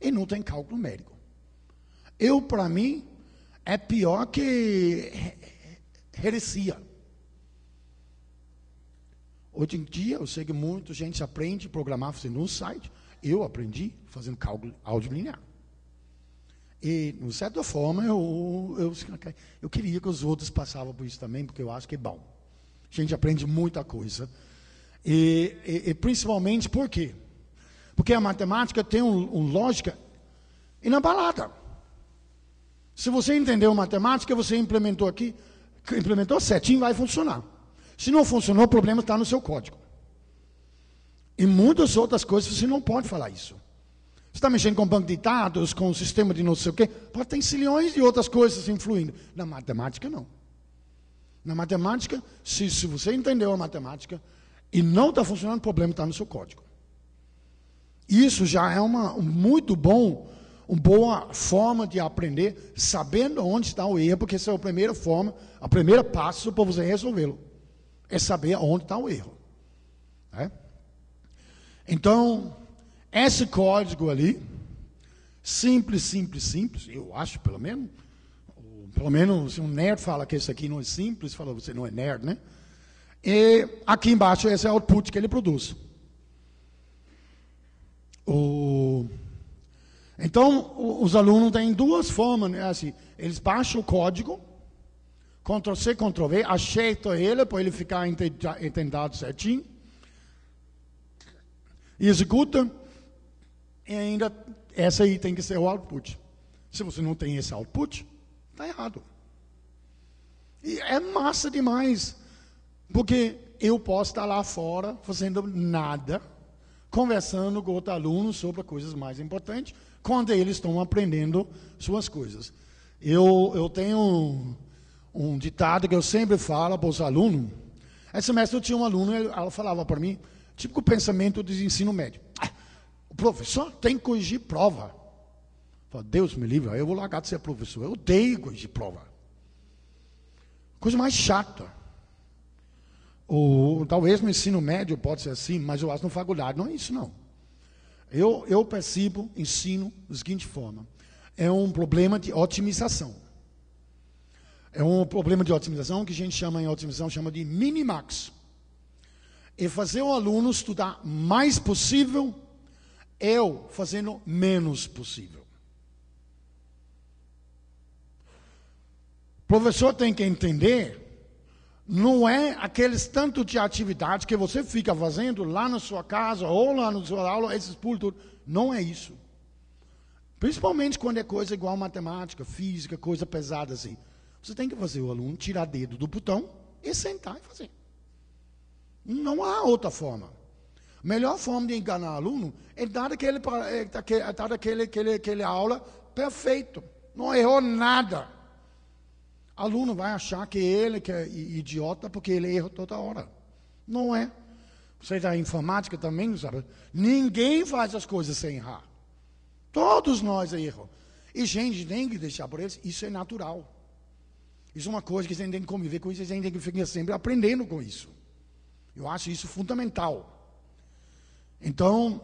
e não tem cálculo numérico? Eu, para mim, é pior que heresia. Hoje em dia, eu sei que muita gente aprende a programar fazendo um site. Eu aprendi fazendo cálculo áudio linear. E, de certa forma, eu, eu, eu queria que os outros passavam por isso também, porque eu acho que é bom. A gente aprende muita coisa. E, e, e principalmente por quê? Porque a matemática tem uma um lógica inabalada. Se você entendeu matemática, você implementou aqui, implementou certinho, vai funcionar. Se não funcionou, o problema está no seu código. E muitas outras coisas você não pode falar isso. Você está mexendo com banco de dados, com o sistema de não sei o quê. Pode ter zilhões de outras coisas influindo. Na matemática, não. Na matemática, se, se você entendeu a matemática e não está funcionando, o problema está no seu código. Isso já é uma muito bom, uma boa forma de aprender, sabendo onde está o erro, porque essa é a primeira forma, a primeira passo para você resolvê-lo é saber onde está o erro. Né? Então, esse código ali, simples, simples, simples, eu acho pelo menos, pelo menos se um nerd fala que isso aqui não é simples, fala você não é nerd, né? E aqui embaixo esse é o output que ele produz. O... Então, os alunos têm duas formas, né? assim, eles baixam o código, Ctrl-C, Ctrl-V, ajeito ele para ele ficar entendido certinho. E executa. E ainda, essa aí tem que ser o output. Se você não tem esse output, está errado. E é massa demais. Porque eu posso estar lá fora, fazendo nada, conversando com outro aluno sobre coisas mais importantes, quando eles estão aprendendo suas coisas. Eu, eu tenho um ditado que eu sempre falo para os alunos. Esse mês eu tinha um aluno, ela falava para mim, típico pensamento de ensino médio. Ah, o professor tem que corrigir prova. Fala, Deus me livre, eu vou largar de ser professor. Eu odeio corrigir prova. Coisa mais chata. Ou, talvez no ensino médio pode ser assim, mas eu acho que na faculdade não é isso não. Eu, eu percebo, ensino da seguinte forma. É um problema de otimização. É um problema de otimização que a gente chama em otimização chama de minimax. E fazer o aluno estudar mais possível, eu fazendo menos possível. O professor tem que entender, não é aqueles tanto de atividades que você fica fazendo lá na sua casa ou lá na sua aula, esses pulos, não é isso. Principalmente quando é coisa igual matemática, física, coisa pesada assim. Você tem que fazer o aluno tirar dedo do botão e sentar e fazer. Não há outra forma. A melhor forma de enganar aluno é dar aquele, é, é dar aquele, aquele, aquele aula perfeito. Não errou nada. Aluno vai achar que ele que é idiota porque ele erra toda hora. Não é. Você da informática também, sabe? Ninguém faz as coisas sem errar. Todos nós erram. E gente tem que deixar por eles, isso é natural. Isso é uma coisa que a gente tem que conviver com isso, a gente tem que ficar sempre aprendendo com isso. Eu acho isso fundamental. Então,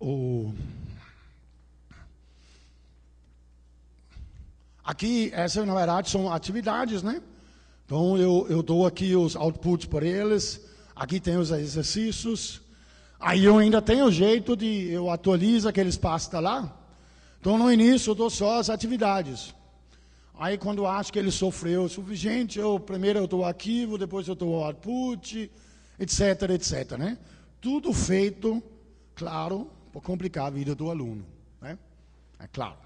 o... aqui, essas na verdade são atividades, né? Então, eu, eu dou aqui os outputs para eles, aqui tem os exercícios, aí eu ainda tenho o jeito de, eu atualizo aqueles pasta tá lá. Então, no início, eu dou só as atividades. Aí quando acho que ele sofreu, eu digo, gente, eu primeiro eu estou arquivo, depois eu estou ao output, etc, etc. Né? Tudo feito, claro, para complicar a vida do aluno. Né? É claro.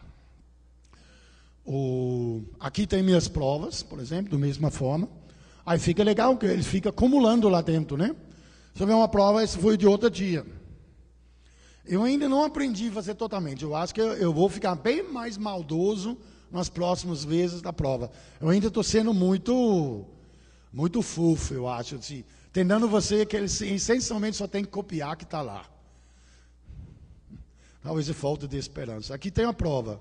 O, aqui tem minhas provas, por exemplo, da mesma forma. Aí fica legal, que ele fica acumulando lá dentro, né? Se uma prova, esse foi de outro dia. Eu ainda não aprendi a fazer totalmente. Eu acho que eu, eu vou ficar bem mais maldoso nas próximas vezes da prova. Eu ainda estou sendo muito, muito fofo, eu acho, assim, tentando você que ele essencialmente só tem que copiar que está lá. Talvez é falta de esperança. Aqui tem a prova.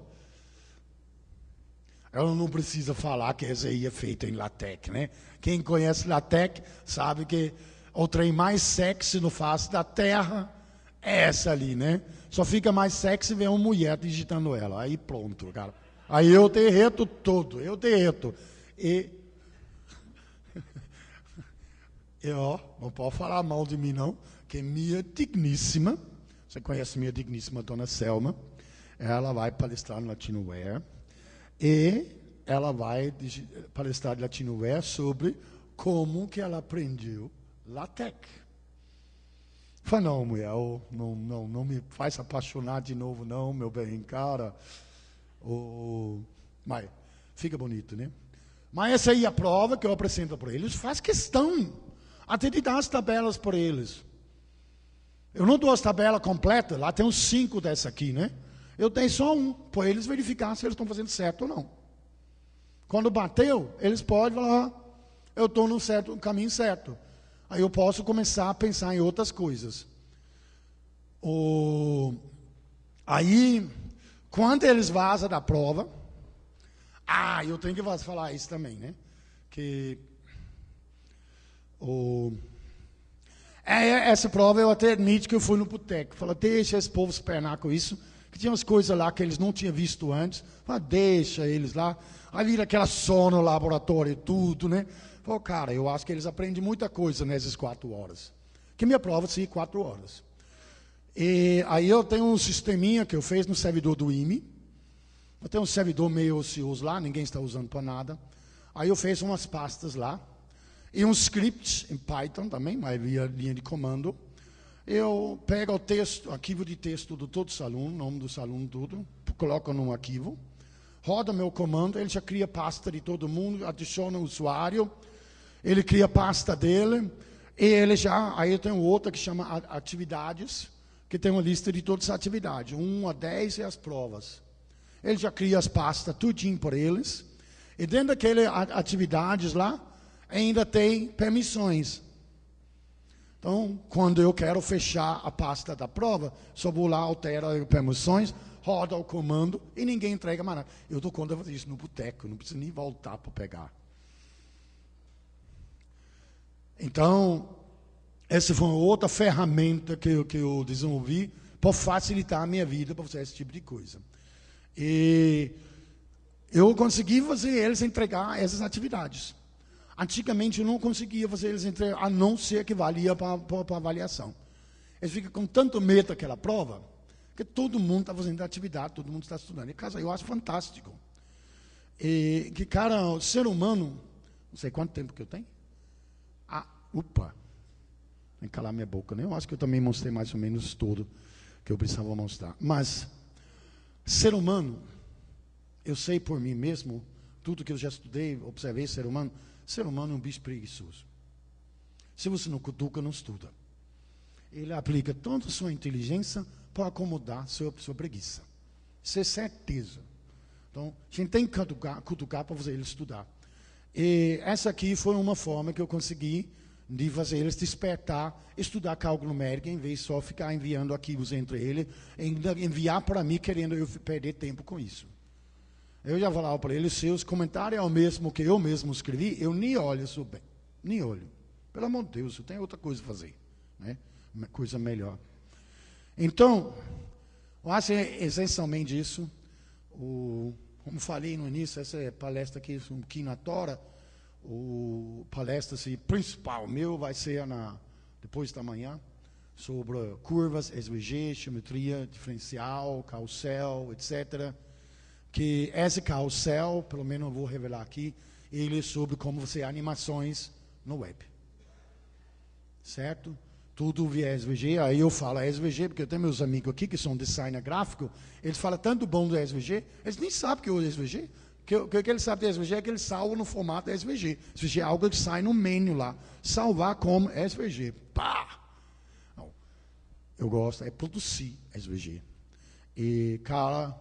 Ela não precisa falar que essa aí é feita em latex, né? Quem conhece latex sabe que o trem mais sexy no face da terra é essa ali, né? Só fica mais sexy ver uma mulher digitando ela. Aí pronto, cara. Aí eu derreto todo, eu derreto. E. <laughs> e ó, não pode falar mal de mim, não, que minha digníssima, você conhece minha digníssima dona Selma, ela vai palestrar no Latinoware e ela vai palestrar no Latinoware sobre como que ela aprendeu latex. Fala, não, mulher, não, não, não me faz apaixonar de novo, não, meu bem, cara o mas Fica bonito, né? Mas essa aí é a prova que eu apresento para eles. Faz questão até de dar as tabelas para eles. Eu não dou as tabelas completas, lá tem uns cinco dessa aqui, né? Eu tenho só um, para eles verificar se eles estão fazendo certo ou não. Quando bateu, eles podem falar, ah, eu estou no certo, no caminho certo. Aí eu posso começar a pensar em outras coisas. O... Aí quando eles vazam da prova, ah, eu tenho que falar isso também, né? Que o, é, é, essa prova eu até admito que eu fui no boteco. Falei, deixa esse povo se pernar com isso. Que tinha umas coisas lá que eles não tinham visto antes. Falei, deixa eles lá. Aí vira aquela sono laboratório e tudo, né? Falei, cara, eu acho que eles aprendem muita coisa nessas quatro horas. Que minha prova se quatro horas. E aí eu tenho um sisteminha que eu fiz no servidor do IME. Eu tenho um servidor meio ocioso lá, ninguém está usando para nada. Aí eu fiz umas pastas lá. E um script em Python também, mas via linha de comando. Eu pego o texto, arquivo de texto de todo salão, nome do salão tudo, coloco num arquivo, roda meu comando, ele já cria pasta de todo mundo, adiciona o usuário, ele cria a pasta dele, e ele já, aí eu tenho outra que chama atividades, que tem uma lista de todas as atividades. 1 a 10 e as provas. Ele já cria as pastas, tudinho por eles. E dentro daquelas atividades lá, ainda tem permissões. Então, quando eu quero fechar a pasta da prova, só vou lá, altera as permissões, roda o comando e ninguém entrega mais nada. Eu dou conta de fazer isso no boteco, não preciso nem voltar para pegar. Então, essa foi outra ferramenta que eu, que eu desenvolvi para facilitar a minha vida para fazer esse tipo de coisa. E eu consegui fazer eles entregar essas atividades. Antigamente eu não conseguia fazer eles entregar, a não ser que valia para, para, avaliação. Eles ficam com tanto medo daquela prova, que todo mundo está fazendo atividade, todo mundo está estudando. E, cara, eu acho fantástico. E, que, cara, o ser humano, não sei quanto tempo que eu tenho. Ah, upa nem calar minha boca. Né? Eu acho que eu também mostrei mais ou menos tudo que eu precisava mostrar. Mas, ser humano, eu sei por mim mesmo, tudo que eu já estudei, observei ser humano, ser humano é um bicho preguiçoso. Se você não cutuca, não estuda. Ele aplica tanto a sua inteligência para acomodar sua, sua preguiça. Isso é certeza. Então, a gente tem que cutucar, cutucar para fazer ele estudar. E essa aqui foi uma forma que eu consegui de fazer eles despertar, estudar cálculo numérico, em vez de só ficar enviando arquivos entre eles, enviar para mim querendo eu perder tempo com isso. Eu já falava para eles, seus comentários é o mesmo que eu mesmo escrevi, eu nem olho isso bem, nem olho. Pelo amor de Deus, eu tenho outra coisa a fazer, né? Uma coisa melhor. Então, eu acho essencialmente isso. O, como falei no início, essa é palestra aqui, um quinatora, o palestra principal meu vai ser na, depois da manhã, sobre curvas, SVG, geometria diferencial, carrossel, etc. Que esse carrossel, pelo menos eu vou revelar aqui, ele é sobre como você animações no web. Certo? Tudo via SVG, aí eu falo SVG, porque eu tenho meus amigos aqui que são designer gráfico, eles falam tanto bom do SVG, eles nem sabem que é o SVG que, que, que ele sabe de SVG é que ele salva no formato SVG. SVG é algo que sai no menu lá. Salvar como SVG. Pá! Não. Eu gosto, é produzir SVG. E, cara,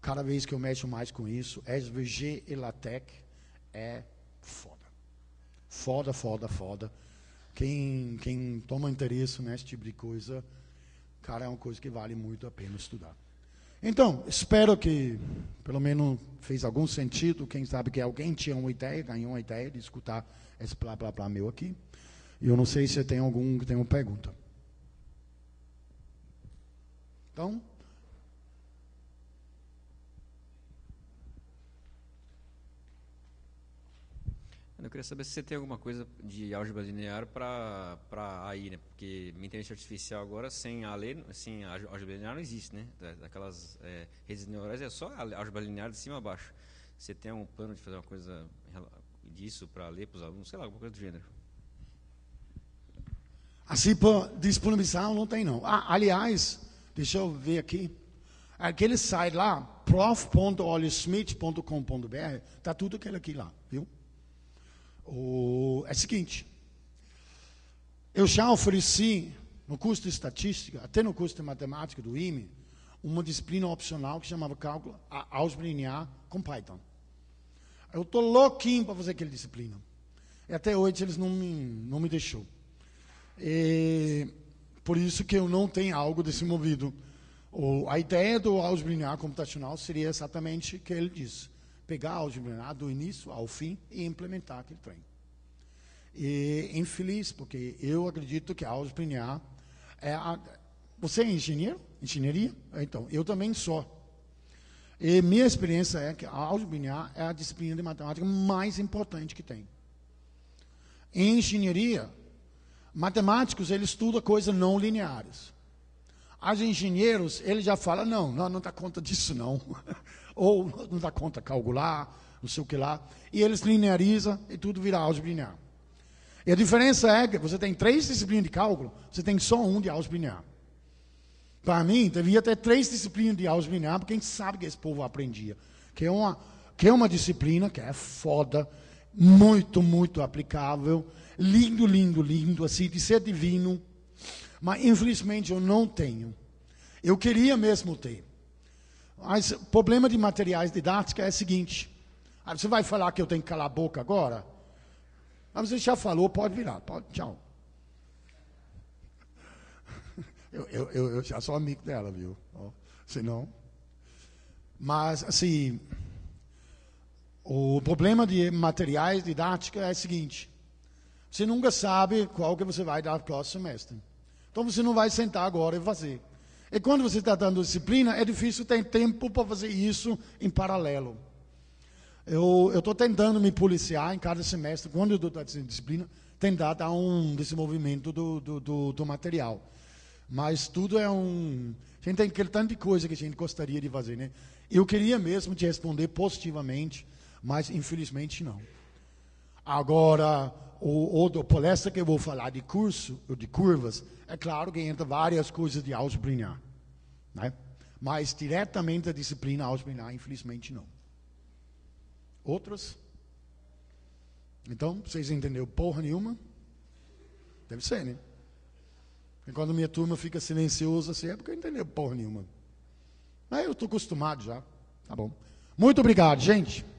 cada vez que eu mexo mais com isso, SVG e LaTeX é foda. Foda, foda, foda. Quem, quem toma interesse nesse tipo de coisa, cara, é uma coisa que vale muito a pena estudar. Então, espero que pelo menos fez algum sentido. Quem sabe que alguém tinha uma ideia, ganhou uma ideia de escutar esse blá blá blá meu aqui. E eu não sei se tem algum que tem uma pergunta. Então. queria saber se você tem alguma coisa de álgebra linear para aí né? Porque inteligência artificial agora sem a lei, sem a álgebra linear não existe, né? Daquelas é, redes neurais é só álgebra linear de cima a baixo. Você tem um plano de fazer uma coisa disso para ler para os alunos, sei lá, alguma coisa do gênero? Assim, disponibilizar disponibilização não tem não. Ah, aliás, deixa eu ver aqui. Aquele site lá, prof.olhosmith.com.br, está tudo aquilo aqui lá, viu? O, é o seguinte: eu já ofereci no curso de estatística, até no curso de matemática do IME, uma disciplina opcional que chamava cálculo álgebra linear com Python. Eu estou louquinho para fazer aquela disciplina. E até hoje eles não me, não me deixou. E, por isso que eu não tenho algo movido O, a ideia do álgebra linear computacional seria exatamente o que ele disse pegar a algebrainar do início ao fim e implementar aquele trem. E infeliz, porque eu acredito que a algebrainar é a, você é engenheiro? Engenharia? É, então, eu também sou. E minha experiência é que a algebrainar é a disciplina de matemática mais importante que tem. Em engenharia, matemáticos eles estudam coisas não lineares. As engenheiros, eles já falam não, não, não dá conta disso não. <laughs> ou não dá conta calcular, não sei o que lá, e eles linearizam e tudo vira álgebra linear. E a diferença é que você tem três disciplinas de cálculo, você tem só um de álgebra linear. Para mim, devia ter três disciplinas de álgebra linear, porque a gente sabe que esse povo aprendia. Que é uma, que é uma disciplina que é foda, muito, muito aplicável, lindo, lindo, lindo, assim, de ser divino. Mas, infelizmente, eu não tenho. Eu queria mesmo ter. Mas o problema de materiais didáticos é o seguinte: aí você vai falar que eu tenho que calar a boca agora? Mas você já falou, pode virar, pode, tchau. <laughs> Eu, eu, eu, eu já sou amigo dela, viu? Se não, Mas, assim, o problema de materiais didáticos é o seguinte: você nunca sabe qual que você vai dar o próximo semestre. Então você não vai sentar agora e fazer. E quando você está dando disciplina, é difícil ter tempo para fazer isso em paralelo. Eu estou tentando me policiar em cada semestre, quando eu estou tá dando disciplina, tentar dar um desenvolvimento do, do, do, do material. Mas tudo é um. A gente tem aquele tanto de coisa que a gente gostaria de fazer, né? Eu queria mesmo te responder positivamente, mas infelizmente não. Agora, ou, ou do palestra que eu vou falar de curso, ou de curvas, é claro que entra várias coisas de disciplinar, né? mas diretamente a disciplina disciplinar, infelizmente, não. Outras? Então, vocês entenderam porra nenhuma? Deve ser, né? Porque quando minha turma fica silenciosa assim, é porque eu entendeu porra nenhuma. Mas eu estou acostumado já. Tá bom. Muito obrigado, gente.